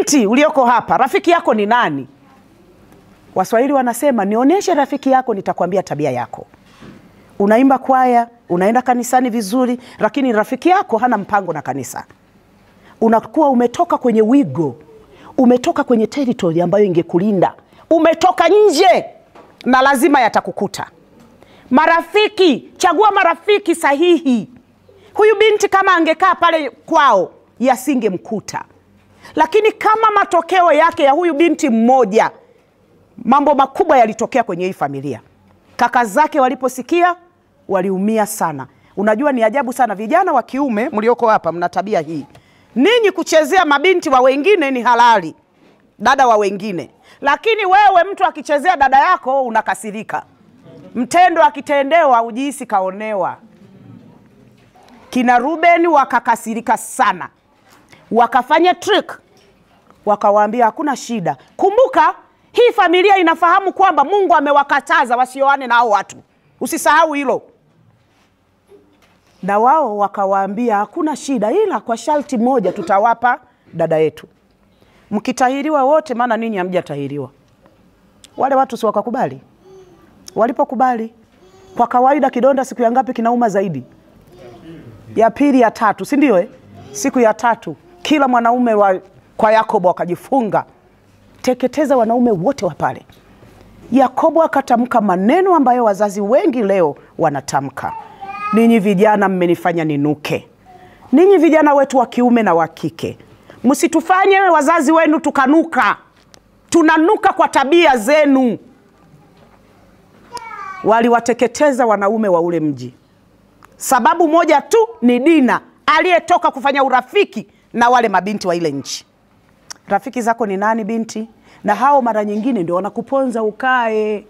binti ulioko hapa, rafiki yako ni nani? Waswahili wanasema nionyeshe rafiki yako, nitakwambia tabia yako. Unaimba kwaya, unaenda kanisani vizuri, lakini rafiki yako hana mpango na kanisa. Unakuwa umetoka kwenye wigo, umetoka kwenye teritori ambayo ingekulinda, umetoka nje na lazima yatakukuta. Marafiki, chagua marafiki sahihi. Huyu binti kama angekaa pale kwao, yasingemkuta lakini kama matokeo yake ya huyu binti mmoja, mambo makubwa yalitokea kwenye hii familia. Kaka zake waliposikia waliumia sana. Unajua ni ajabu sana, vijana wa kiume mlioko hapa mna tabia hii, ninyi kuchezea mabinti wa wengine ni halali, dada wa wengine, lakini wewe mtu akichezea dada yako unakasirika. Mtendo akitendewa ujihisi kaonewa. Kina Ruben wakakasirika sana wakafanya trick, wakawaambia hakuna shida. Kumbuka hii familia inafahamu kwamba Mungu amewakataza wasioane na hao watu, usisahau hilo. Na wao wakawaambia hakuna shida, ila kwa sharti moja tutawapa dada yetu, mkitahiriwa wote, maana ninyi hamjatahiriwa. Wale watu si wakakubali? Walipokubali, kwa kawaida kidonda siku ya ngapi kinauma zaidi? Ya pili, ya tatu, si ndio? Eh, siku ya tatu kila mwanaume wa, kwa Yakobo akajifunga, teketeza wanaume wote wa pale. Yakobo akatamka maneno ambayo wazazi wengi leo wanatamka, ninyi vijana mmenifanya ninuke. Ninyi vijana wetu wa kiume na wa kike, msitufanye wazazi wenu tukanuka. Tunanuka kwa tabia zenu. Waliwateketeza wanaume wa ule mji, sababu moja tu ni Dina aliyetoka kufanya urafiki na wale mabinti wa ile nchi. Rafiki zako ni nani binti? Na hao mara nyingine ndio wanakuponza ukae